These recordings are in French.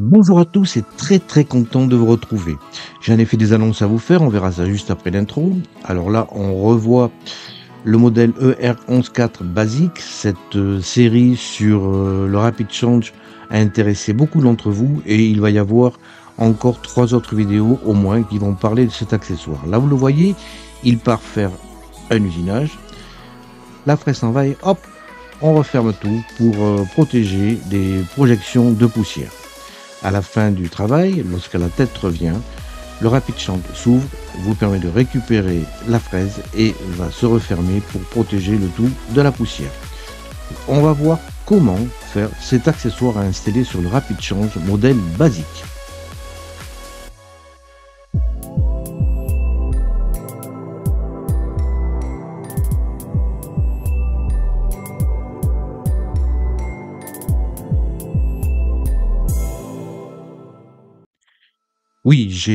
Bonjour à tous et très très content de vous retrouver. J'en ai fait des annonces à vous faire, on verra ça juste après l'intro. Alors là, on revoit le modèle ER114 basique. Cette euh, série sur euh, le Rapid Change a intéressé beaucoup d'entre vous et il va y avoir encore trois autres vidéos au moins qui vont parler de cet accessoire. Là, vous le voyez, il part faire un usinage. La fraise s'en va et hop, on referme tout pour euh, protéger des projections de poussière. À la fin du travail, lorsque la tête revient, le rapide change s'ouvre, vous permet de récupérer la fraise et va se refermer pour protéger le tout de la poussière. On va voir comment faire cet accessoire à installer sur le rapide change modèle basique.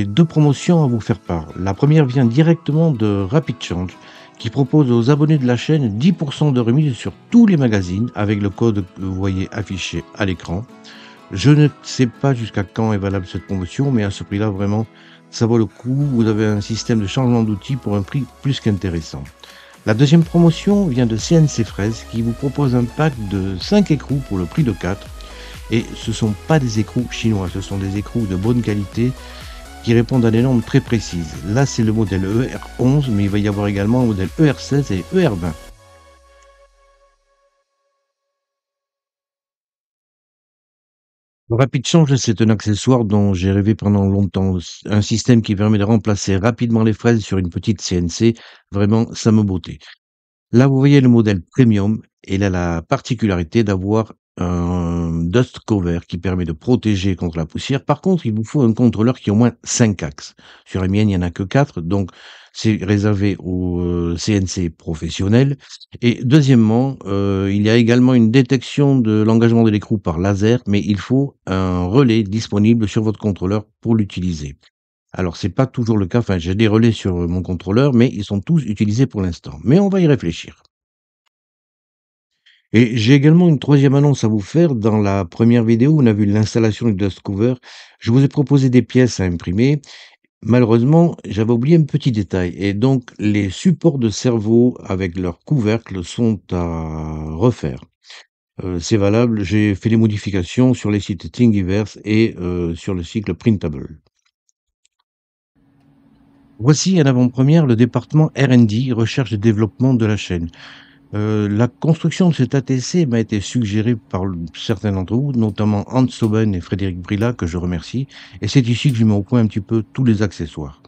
deux promotions à vous faire part. La première vient directement de Rapid Change qui propose aux abonnés de la chaîne 10% de remise sur tous les magazines avec le code que vous voyez affiché à l'écran. Je ne sais pas jusqu'à quand est valable cette promotion, mais à ce prix-là, vraiment, ça vaut le coup. Vous avez un système de changement d'outils pour un prix plus qu'intéressant. La deuxième promotion vient de CNC Fraise qui vous propose un pack de 5 écrous pour le prix de 4. Et ce ne sont pas des écrous chinois, ce sont des écrous de bonne qualité qui répondent à des normes très précises. Là, c'est le modèle ER11, mais il va y avoir également un modèle ER16 et ER20. Le rapide Change, c'est un accessoire dont j'ai rêvé pendant longtemps. Un système qui permet de remplacer rapidement les fraises sur une petite CNC. Vraiment, ça me beauté. Là, vous voyez le modèle Premium. Et il a la particularité d'avoir un dust cover qui permet de protéger contre la poussière. Par contre, il vous faut un contrôleur qui a au moins 5 axes. Sur la mienne, il n'y en a que 4, donc c'est réservé aux euh, CNC professionnels. Et deuxièmement, euh, il y a également une détection de l'engagement de l'écrou par laser, mais il faut un relais disponible sur votre contrôleur pour l'utiliser. Alors c'est pas toujours le cas, enfin j'ai des relais sur mon contrôleur, mais ils sont tous utilisés pour l'instant. Mais on va y réfléchir. Et j'ai également une troisième annonce à vous faire. Dans la première vidéo, on a vu l'installation du dust cover. Je vous ai proposé des pièces à imprimer. Malheureusement, j'avais oublié un petit détail. Et donc, les supports de cerveau avec leur couvercle sont à refaire. Euh, c'est valable, j'ai fait des modifications sur les sites Thingiverse et euh, sur le cycle Printable. Voici en avant-première le département R&D, recherche et développement de la chaîne. Euh, la construction de cet ATC m'a été suggérée par certains d'entre vous, notamment Hans Soben et Frédéric Brilla, que je remercie, et c'est ici que je mets au point un petit peu tous les accessoires.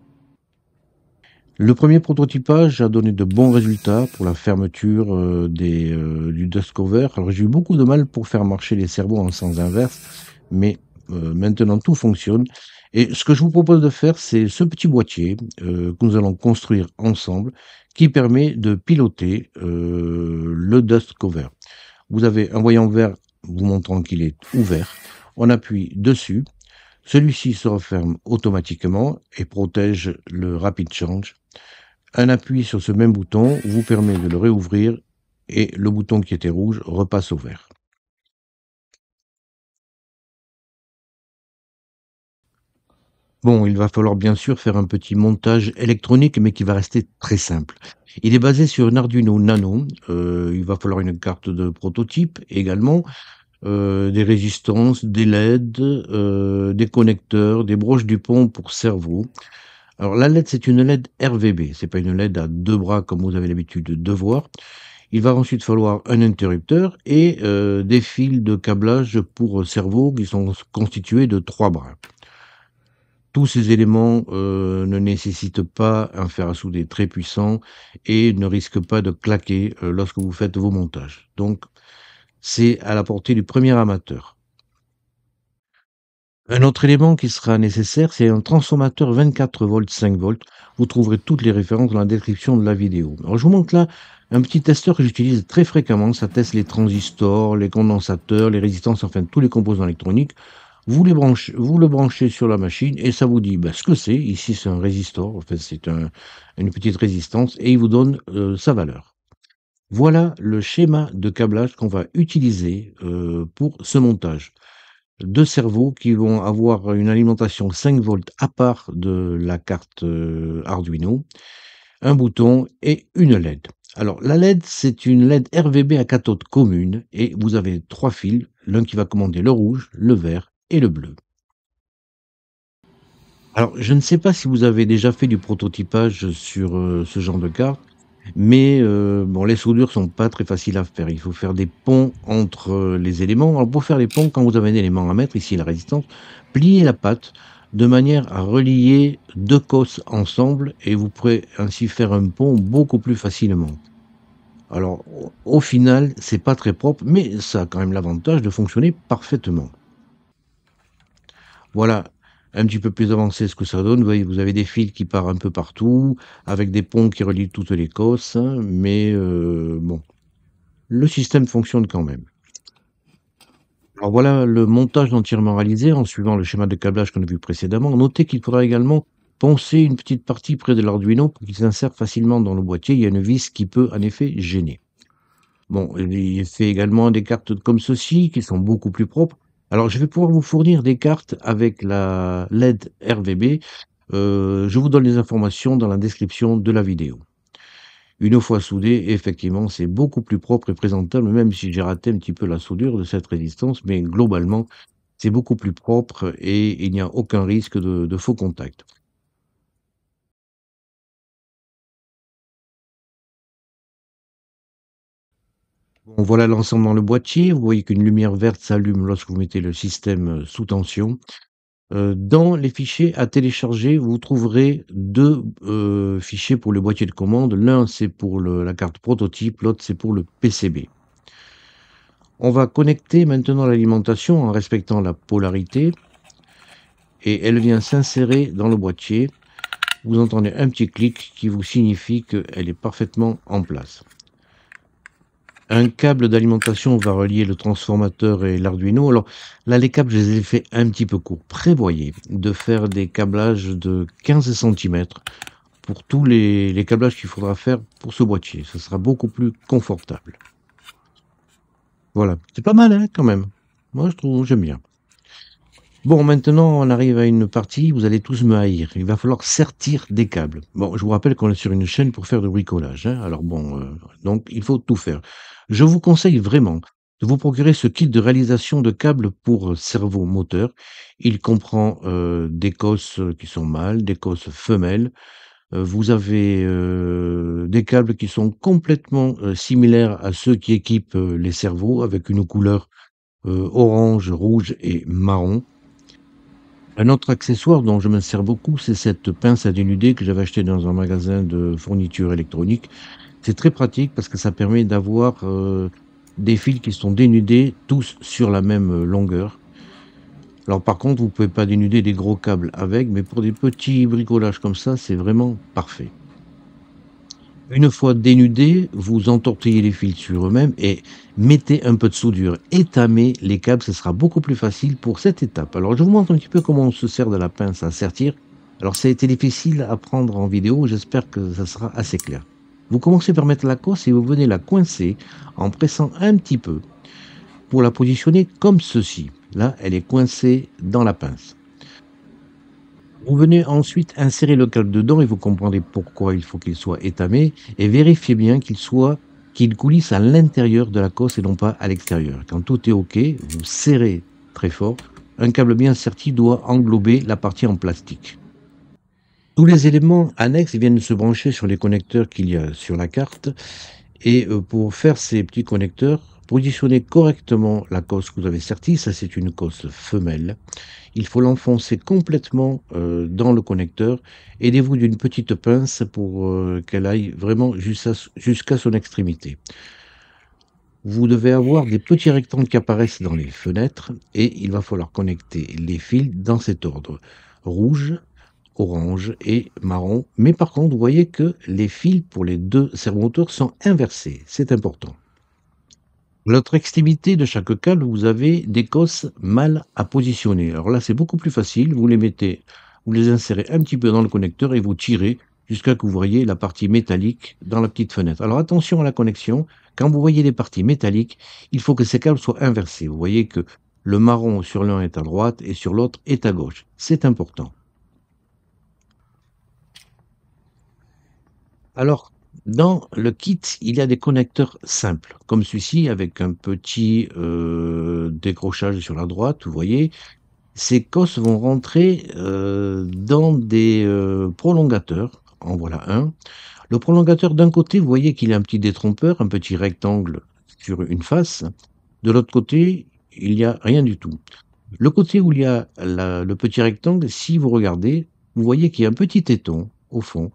Le premier prototypage a donné de bons résultats pour la fermeture euh, euh, du dust cover. Alors j'ai eu beaucoup de mal pour faire marcher les cerveaux en sens inverse, mais maintenant tout fonctionne. Et ce que je vous propose de faire, c'est ce petit boîtier que nous allons construire ensemble qui permet de piloter euh, le dust cover. Vous avez un voyant vert vous montrant qu'il est ouvert. On appuie dessus. Celui-ci se referme automatiquement et protège le rapid change. Un appui sur ce même bouton vous permet de le réouvrir et le bouton qui était rouge repasse au vert. Bon, il va falloir bien sûr faire un petit montage électronique, mais qui va rester très simple. Il est basé sur un Arduino Nano. Euh, il va falloir une carte de prototype également, euh, des résistances, des LED, euh, des connecteurs, des broches du pont pour cerveau. Alors la LED, c'est une LED RVB. C'est pas une LED à deux bras comme vous avez l'habitude de voir. Il va ensuite falloir un interrupteur et des fils de câblage pour cerveau qui sont constitués de trois bras. Tous ces éléments euh, ne nécessitent pas un fer à souder très puissant et ne risquent pas de claquer euh, lorsque vous faites vos montages. Donc, c'est à la portée du premier amateur. Un autre élément qui sera nécessaire, c'est un transformateur 24 volts 5 volts. Vous trouverez toutes les références dans la description de la vidéo. je vous montre là un petit testeur que j'utilise très fréquemment. Ça teste les transistors, les condensateurs, les résistances, enfin tous les composants électroniques. Vous, branchez, vous le branchez sur la machine et ça vous dit ben, ce que c'est. Ici, c'est un résistor, fait c'est une petite résistance et il vous donne euh, sa valeur. Voilà le schéma de câblage qu'on va utiliser euh, pour ce montage. Deux cerveaux qui vont avoir une alimentation 5 volts à part de la carte euh, Arduino, un bouton et une LED. Alors la LED, c'est une LED RVB à cathode commune et vous avez trois fils, l'un qui va commander le rouge, le vert et le bleu. Alors, je ne sais pas si vous avez déjà fait du prototypage sur euh, ce genre de carte, mais euh, bon, les soudures sont pas très faciles à faire. Il faut faire des ponts entre euh, les éléments. Alors, pour faire les ponts, quand vous avez un élément à mettre, ici la résistance, pliez la pâte de manière à relier deux cosses ensemble et vous pourrez ainsi faire un pont beaucoup plus facilement. Alors, au final, c'est pas très propre, mais ça a quand même l'avantage de fonctionner parfaitement. Voilà, un petit peu plus avancé ce que ça donne. Vous, voyez, vous avez des fils qui partent un peu partout, avec des ponts qui relient les l'Écosse, hein. mais euh, bon, le système fonctionne quand même. Alors voilà le montage entièrement réalisé en suivant le schéma de câblage qu'on a vu précédemment. Notez qu'il faudra également poncer une petite partie près de l'Arduino pour qu'il s'insère facilement dans le boîtier. Il y a une vis qui peut en effet gêner. Bon, il fait également des cartes comme ceci qui sont beaucoup plus propres alors, je vais pouvoir vous fournir des cartes avec la LED RVB. Euh, je vous donne les informations dans la description de la vidéo. Une fois soudée, effectivement, c'est beaucoup plus propre et présentable, même si j'ai raté un petit peu la soudure de cette résistance, mais globalement, c'est beaucoup plus propre et il n'y a aucun risque de, de faux contact. voilà l'ensemble dans le boîtier. Vous voyez qu'une lumière verte s'allume lorsque vous mettez le système euh, sous tension. Euh, dans les fichiers à télécharger, vous trouverez deux euh, fichiers pour le boîtier de commande. L'un, c'est pour la carte prototype, l'autre, c'est pour le PCB. On va connecter maintenant l'alimentation en respectant la polarité et elle vient s'insérer dans le boîtier. Vous entendez un petit clic qui vous signifie qu'elle est parfaitement en place. Un câble d'alimentation va relier le transformateur et l'Arduino. Alors là, les câbles, je les ai fait un petit peu courts. Prévoyez de faire des câblages de 15 cm pour tous les, câblages qu'il faudra faire pour ce boîtier. Ce sera beaucoup plus confortable. Voilà, c'est pas mal hein, quand même. Moi, je trouve, j'aime bien. Bon, maintenant, on arrive à une partie, vous allez tous me haïr. Il va falloir sertir des câbles. Bon, je vous rappelle qu'on est sur une chaîne pour faire du bricolage. Hein. Alors bon, euh, donc il faut tout faire. Je vous conseille vraiment de vous procurer ce kit de réalisation de câbles pour euh, cerveau moteur. Il comprend euh, des cosses qui sont mâles, des cosses femelles. vous avez des câbles qui sont complètement similaires à ceux qui équipent les cerveaux avec une couleur orange, rouge et marron. Un autre accessoire dont je me sers beaucoup, c'est cette pince à dénuder que j'avais achetée dans un magasin de fourniture électronique. C'est très pratique parce que ça permet d'avoir euh, des fils qui sont dénudés tous sur la même longueur. Alors par contre, vous ne pouvez pas dénuder des gros câbles avec, mais pour des petits bricolages comme ça, c'est vraiment parfait. Une fois dénudé, vous entortillez les fils sur eux-mêmes et mettez un peu de soudure. Étamez les câbles, ce sera beaucoup plus facile pour cette étape. Alors je vous montre un petit peu comment on se sert de la pince à sertir. Alors ça a été difficile à prendre en vidéo, j'espère que ça sera assez clair. Vous commencez par mettre la cosse et vous venez la coincer en pressant un petit peu pour la positionner comme ceci. Là, elle est coincée dans la pince. Vous venez ensuite insérer le câble dedans et vous comprenez pourquoi il faut qu'il soit étamé et vérifiez bien qu'il soit qu'il coulisse à l'intérieur de la cosse et non pas à l'extérieur. Quand tout est OK, vous serrez très fort. Un câble bien serti doit englober la partie en plastique. Tous les éléments annexes viennent se brancher sur les connecteurs qu'il y a sur la carte. Et euh, pour faire ces petits connecteurs, Positionnez correctement la cosse que vous avez sortie, ça c'est une cosse femelle. Il faut l'enfoncer complètement euh, dans le connecteur. Aidez-vous d'une petite pince pour euh, qu'elle aille vraiment jusqu'à son extrémité. Vous devez avoir des petits rectangles qui apparaissent dans les fenêtres et il va falloir connecter les fils dans cet ordre. Rouge, orange et marron. Mais par contre, vous voyez que les fils pour les deux servomoteurs sont inversés. C'est important. L'autre extrémité de chaque câble vous avez des cosses mal à positionner. Alors là, c'est beaucoup plus facile. Vous les mettez, vous les insérez un petit peu dans le connecteur et vous tirez jusqu'à ce que vous voyez la partie métallique dans la petite fenêtre. Alors attention à la connexion. Quand vous voyez les parties métalliques, il faut que ces câbles soient inversés. Vous voyez que le marron sur l'un est à droite et sur l'autre est à gauche. C'est important. Alors, dans le kit, il y a des connecteurs simples, comme celui-ci, avec un petit euh, décrochage sur la droite, vous voyez. Ces cosses vont rentrer euh, dans des euh, prolongateurs. En voilà un. Le prolongateur d'un côté, vous voyez qu'il a un petit détrompeur, un petit rectangle sur une face. De l'autre côté, il n'y a rien du tout. Le côté où il y a le petit rectangle, si vous regardez, vous voyez qu'il y a un petit téton au fond,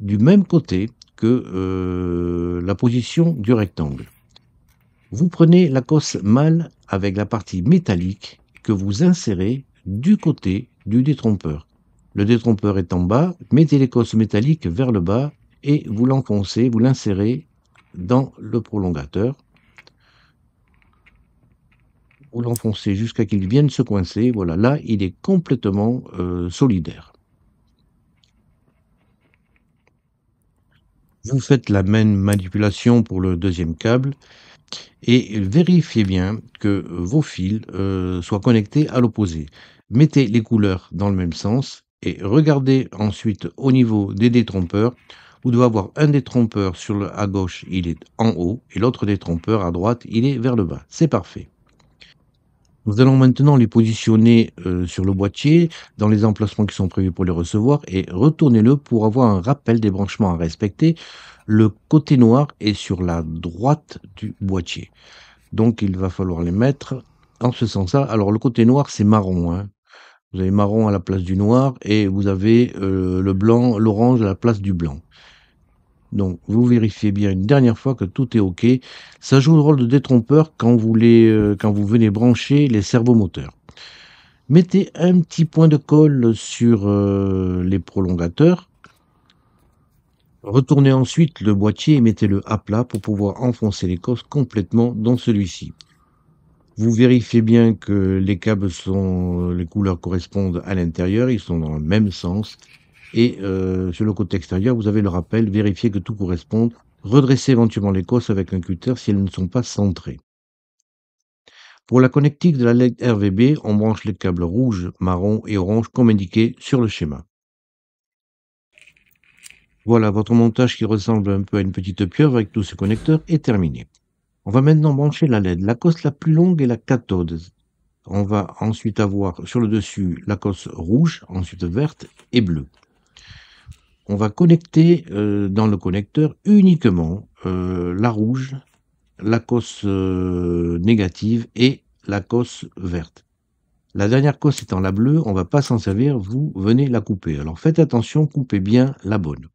du même côté, que euh, la position du rectangle. Vous prenez la cosse mâle avec la partie métallique que vous insérez du côté du détrompeur. Le détrompeur est en bas, mettez l'écosse métallique vers le bas et vous l'enfoncez, vous l'insérez dans le prolongateur. Vous l'enfoncez jusqu'à qu'il vienne se coincer. Voilà, là, il est complètement euh, solidaire. vous faites la même manipulation pour le deuxième câble et vérifiez bien que vos fils euh, soient connectés à l'opposé. Mettez les couleurs dans le même sens et regardez ensuite au niveau des détrompeurs. Vous devez avoir un détrompeur sur à gauche, il est en haut, et l'autre détrompeur à droite, il est vers le bas. C'est parfait. Nous allons maintenant les positionner euh, sur le boîtier, dans les emplacements qui sont prévus pour les recevoir, et retournez le pour avoir un rappel des branchements à respecter. Le côté noir est sur la droite du boîtier. Donc il va falloir les mettre en ce sens-là. Alors le côté noir, c'est marron. Hein. Vous avez marron à la place du noir, et vous avez euh, le blanc, l'orange à la place du blanc. Donc, vous vérifiez bien une dernière fois que tout est OK. Ça joue le rôle de détrompeur quand vous, euh, venez brancher les servomoteurs. Mettez un petit point de colle sur euh, les prolongateurs. Retournez ensuite le boîtier et mettez-le à plat pour pouvoir enfoncer les cosses complètement dans celui-ci. Vous vérifiez bien que les câbles sont, euh, les couleurs correspondent à l'intérieur, ils sont dans le même sens. Et euh, sur le côté extérieur, vous avez le rappel, vérifier que tout corresponde, redresser éventuellement les cosses avec un cutter si elles ne sont pas centrées. Pour la connectique de la LED RVB, on branche les câbles rouge, marron et orange comme indiqué sur le schéma. Voilà, votre montage qui ressemble un peu à une petite pieuvre avec tous ces connecteurs est terminé. On va maintenant brancher la LED. La cosse la plus longue est la cathode. On va ensuite avoir sur le dessus la cosse rouge, ensuite verte et bleue on va connecter euh, dans le connecteur uniquement euh, la rouge, la cosse euh, négative et la cosse verte. La dernière cosse étant la bleue, on ne va pas s'en servir, vous venez la couper. Alors faites attention, coupez bien la bonne.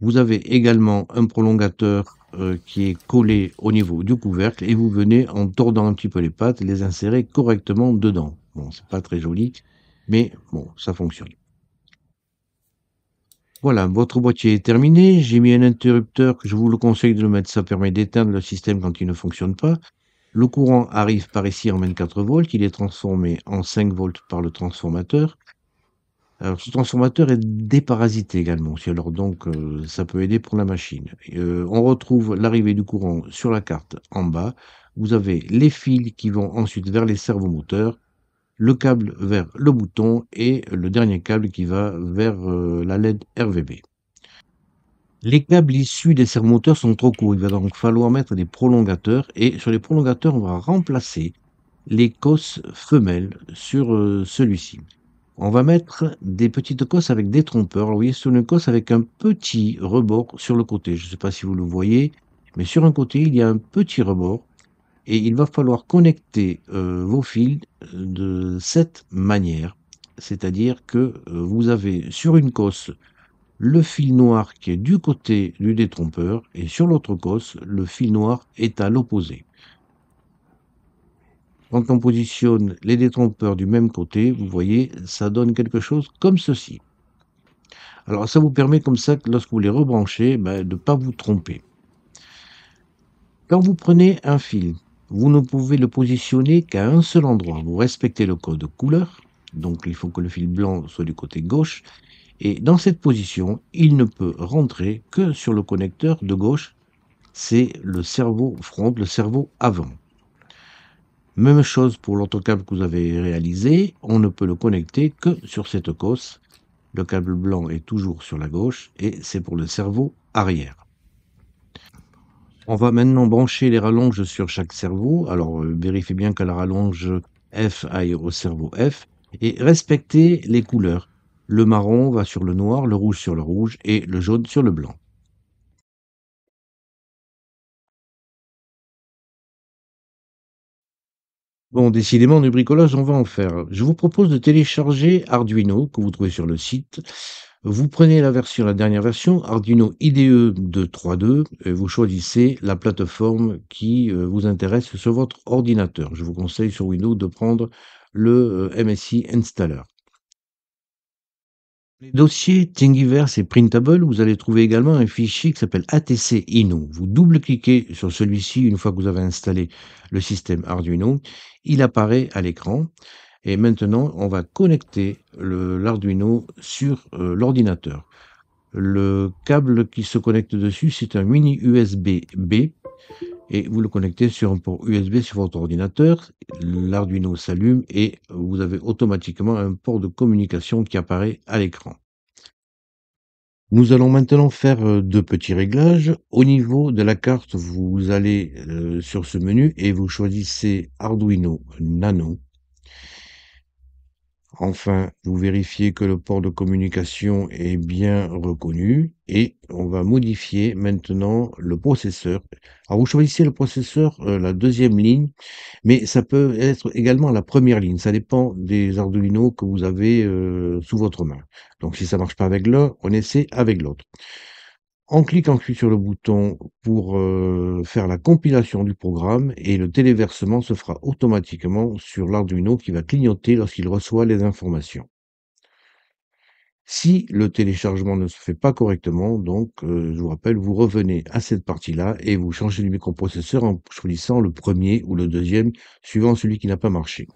Vous avez également un prolongateur qui est collé au niveau du couvercle et vous venez en tordant un petit peu les pattes les insérer correctement dedans. Bon, c'est pas très joli, mais bon, ça fonctionne. Voilà, votre boîtier est terminé. J'ai mis un interrupteur que je vous le conseille de le mettre. Ça permet d'éteindre le système quand il ne fonctionne pas. Le courant arrive par ici en 24 volts. Il est transformé en 5 volts par le transformateur. Alors, ce transformateur est déparasité également. Alors, donc, euh, ça peut aider pour la machine. Euh, on retrouve l'arrivée du courant sur la carte en bas. Vous avez les fils qui vont ensuite vers les servomoteurs le câble vers le bouton et le dernier câble qui va vers euh, la LED RVB. Les câbles issus des moteurs sont trop courts, il va donc falloir mettre des prolongateurs et sur les prolongateurs on va remplacer les cosses femelles sur euh, celui-ci. On va mettre des petites cosses avec des trompeurs. vous voyez, c'est une cosse avec un petit rebord sur le côté. Je ne sais pas si vous le voyez, mais sur un côté, il y a un petit rebord et il va falloir connecter euh, vos fils euh, de cette manière. C'est-à-dire que euh, vous avez sur une cosse le fil noir qui est du côté du détrompeur et sur l'autre cosse, le fil noir est à l'opposé. Quand on positionne les détrompeurs du même côté, vous voyez, ça donne quelque chose comme ceci. Alors ça vous permet comme ça que lorsque vous les rebranchez, ben, de ne pas vous tromper. Quand vous prenez un fil vous ne pouvez le positionner qu'à un seul endroit. Vous respectez le code couleur, donc il faut que le fil blanc soit du côté gauche, et dans cette position, il ne peut rentrer que sur le connecteur de gauche, c'est le cerveau front, le cerveau avant. Même chose pour l'autre câble que vous avez réalisé, on ne peut le connecter que sur cette cosse. Le câble blanc est toujours sur la gauche et c'est pour le cerveau arrière. On va maintenant brancher les rallonges sur chaque cerveau. Alors euh, vérifiez bien que la rallonge F aille au cerveau F et respectez les couleurs. Le marron va sur le noir, le rouge sur le rouge et le jaune sur le blanc. Bon, décidément, du bricolage, on va en faire. Je vous propose de télécharger Arduino, que vous trouvez sur le site, vous prenez la, version, la dernière version, Arduino IDE de 3.2, et vous choisissez la plateforme qui euh, vous intéresse sur votre ordinateur. Je vous conseille sur Windows de prendre le euh, MSI Installer. Les dossiers Thingiverse et Printable, vous allez trouver également un fichier qui s'appelle ATC Inno. Vous double-cliquez sur celui-ci une fois que vous avez installé le système Arduino. Il apparaît à l'écran. Et maintenant, on va connecter l'Arduino sur euh, l'ordinateur. Le câble qui se connecte dessus, c'est un mini USB B. Et vous le connectez sur un port USB sur votre ordinateur. L'Arduino s'allume et vous avez automatiquement un port de communication qui apparaît à l'écran. Nous allons maintenant faire euh, deux petits réglages. Au niveau de la carte, vous allez euh, sur ce menu et vous choisissez Arduino Nano. Enfin, vous vérifiez que le port de communication est bien reconnu et on va modifier maintenant le processeur. Alors vous choisissez le processeur, euh, la deuxième ligne, mais ça peut être également la première ligne. Ça dépend des Arduino que vous avez euh, sous votre main. Donc si ça marche pas avec l'un, on essaie avec l'autre clique ensuite sur le bouton pour euh, faire la compilation du programme et le téléversement se fera automatiquement sur l'Arduino qui va clignoter lorsqu'il reçoit les informations. Si le téléchargement ne se fait pas correctement, donc euh, je vous rappelle, vous revenez à cette partie-là et vous changez le microprocesseur en choisissant le premier ou le deuxième, suivant celui qui n'a pas marché.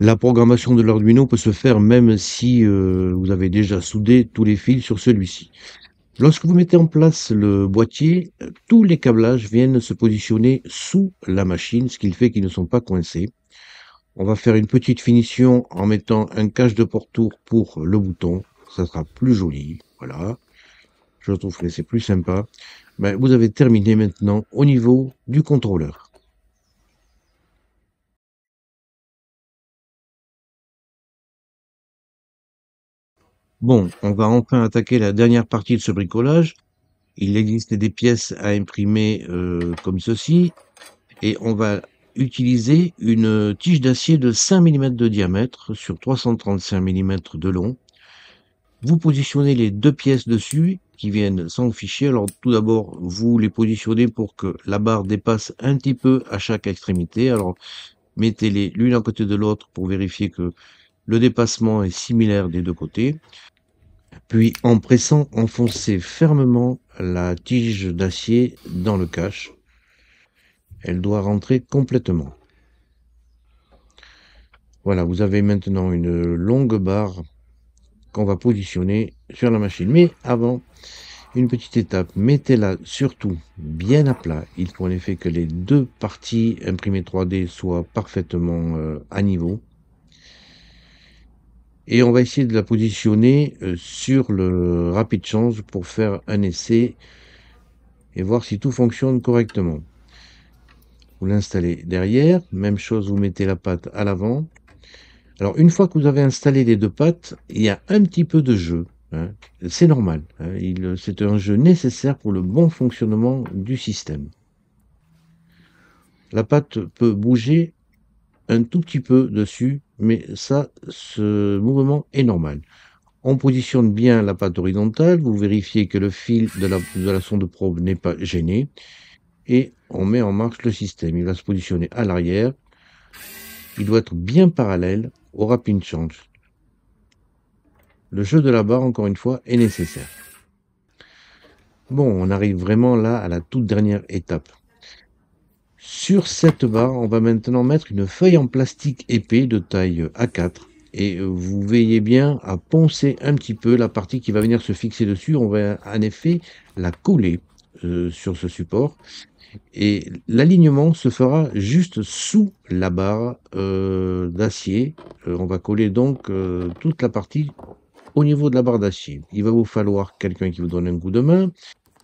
La programmation de l'Arduino peut se faire même si euh, vous avez déjà soudé tous les fils sur celui-ci. Lorsque vous mettez en place le boîtier, tous les câblages viennent se positionner sous la machine, ce qui fait qu'ils ne sont pas coincés. On va faire une petite finition en mettant un cache de portour pour le bouton. Ça sera plus joli. Voilà. Je trouve que c'est plus sympa. Ben, vous avez terminé maintenant au niveau du contrôleur. Bon, on va enfin attaquer la dernière partie de ce bricolage. Il existe des pièces à imprimer euh, comme ceci. Et on va utiliser une tige d'acier de 5 mm de diamètre sur 335 mm de long. Vous positionnez les deux pièces dessus qui viennent sans fichier. Alors tout d'abord, vous les positionnez pour que la barre dépasse un petit peu à chaque extrémité. Alors mettez-les l'une à côté de l'autre pour vérifier que le dépassement est similaire des deux côtés puis en pressant, enfoncer fermement la tige d'acier dans le cache. Elle doit rentrer complètement. Voilà, vous avez maintenant une longue barre qu'on va positionner sur la machine. Mais avant, une petite étape, mettez-la surtout bien à plat. Il faut en effet que les deux parties imprimées 3D soient parfaitement euh, à niveau et on va essayer de la positionner euh, sur le rapide change pour faire un essai et voir si tout fonctionne correctement. Vous l'installez derrière, même chose, vous mettez la patte à l'avant. Alors une fois que vous avez installé les deux pattes, il y a un petit peu de jeu. Hein. C'est normal, hein. c'est un jeu nécessaire pour le bon fonctionnement du système. La patte peut bouger un tout petit peu dessus, mais ça, ce mouvement est normal. On positionne bien la patte horizontale, vous vérifiez que le fil de la, de sonde probe n'est pas gêné, et on met en marche le système. Il va se positionner à l'arrière, il doit être bien parallèle au rapid change. Le jeu de la barre, encore une fois, est nécessaire. Bon, on arrive vraiment là à la toute dernière étape. Sur cette barre, on va maintenant mettre une feuille en plastique épais de taille A4 et euh, vous veillez bien à poncer un petit peu la partie qui va venir se fixer dessus. On va en effet la coller euh, sur ce support et l'alignement se fera juste sous la barre euh, d'acier. on va coller donc toute la partie au niveau de la barre d'acier. Il va vous falloir quelqu'un qui vous donne un coup de main,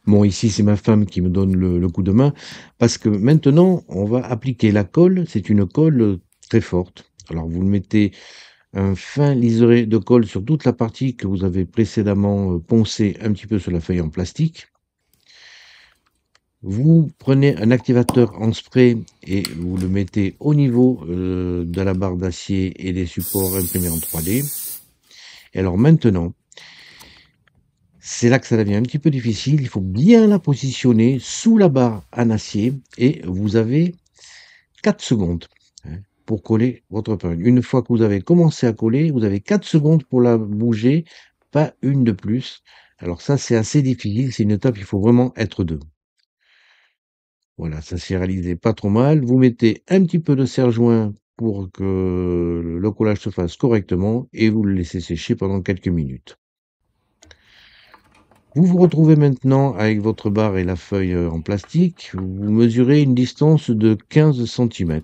Bon, ici, c'est ma femme qui me donne le, coup de main, parce que maintenant, on va appliquer la colle. C'est une colle très forte. Alors, vous mettez un fin liseré de colle sur toute la partie que vous avez précédemment euh, poncée un petit peu sur la feuille en plastique. Vous prenez un activateur en spray et vous le mettez au niveau euh, de la barre d'acier et des supports imprimés en 3D. alors maintenant, c'est là que ça devient un petit peu difficile. Il faut bien la positionner sous la barre en acier et vous avez 4 secondes hein, pour coller votre peigne. Une fois que vous avez commencé à coller, vous avez 4 secondes pour la bouger, pas une de plus. Alors ça, c'est assez difficile. C'est une étape, il faut vraiment être deux. Voilà, ça s'est réalisé pas trop mal. Vous mettez un petit peu de serre-joint pour que le collage se fasse correctement et vous le laissez sécher pendant quelques minutes. Vous vous retrouvez maintenant avec votre barre et la feuille euh, en plastique. Vous mesurez une distance de 15 cm.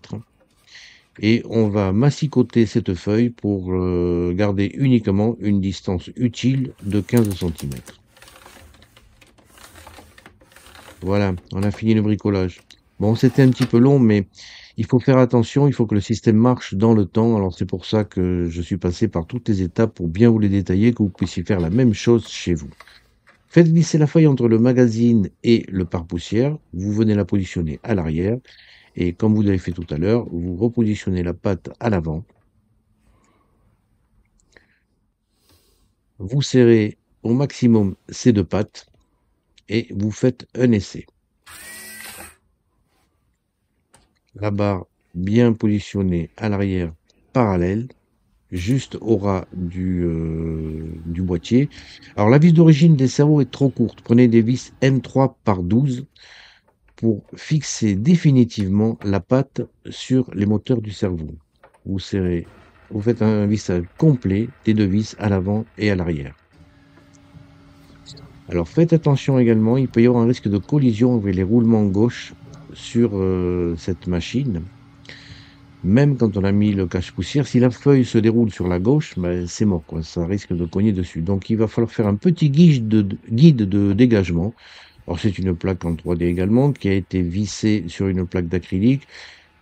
Et on va massicoter cette feuille pour euh, garder uniquement une distance utile de 15 cm. Voilà, on a fini le bricolage. Bon, c'était un petit peu long, mais il faut faire attention, il faut que le système marche dans le temps. Alors c'est pour ça que je suis passé par toutes les étapes pour bien vous les détailler, que vous puissiez faire la même chose chez vous. Faites glisser la feuille entre le magazine et le pare-poussière. Vous venez la positionner à l'arrière. Et comme vous l'avez fait tout à l'heure, vous repositionnez la patte à l'avant. Vous serrez au maximum ces deux pattes et vous faites un essai. La barre bien positionnée à l'arrière parallèle juste au ras du, euh, du boîtier. Alors la vis d'origine des cerveaux est trop courte. Prenez des vis M3 par 12 pour fixer définitivement la patte sur les moteurs du cerveau. Vous serrez, vous faites un vissage complet des deux vis à l'avant et à l'arrière. Alors faites attention également, il peut y avoir un risque de collision avec les roulements gauche sur euh, cette machine même quand on a mis le cache-poussière, si la feuille se déroule sur la gauche, ben, c'est mort, quoi. ça risque de cogner dessus. Donc il va falloir faire un petit guide de, dégagement. Alors c'est une plaque en 3D également qui a été vissée sur une plaque d'acrylique.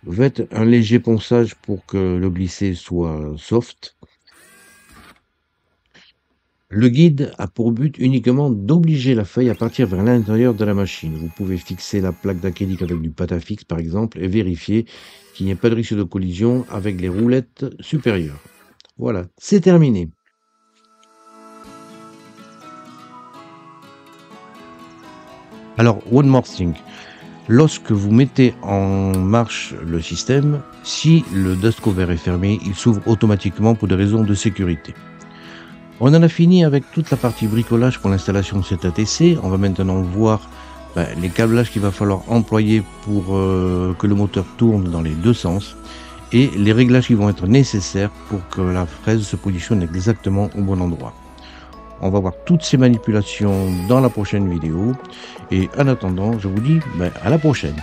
Vous Faites un léger ponçage pour que le glissé soit soft. Le guide a pour but uniquement d'obliger la feuille à partir vers l'intérieur de la machine. Vous pouvez fixer la plaque d'acrylique avec du patafix par exemple et vérifier qu'il n'y ait pas de risque de collision avec les roulettes supérieures. Voilà, c'est terminé. Alors, one more thing. Lorsque vous mettez en marche le système, si le dust cover est fermé, il s'ouvre automatiquement pour des raisons de sécurité. On en a fini avec toute la partie bricolage pour l'installation de cet ATC. On va maintenant voir bah, les câblages qu'il va falloir employer pour euh, que le moteur tourne dans les deux sens et les réglages qui vont être nécessaires pour que la fraise se positionne exactement au bon endroit. On va voir toutes ces manipulations dans la prochaine vidéo et en attendant je vous dis bah, à la prochaine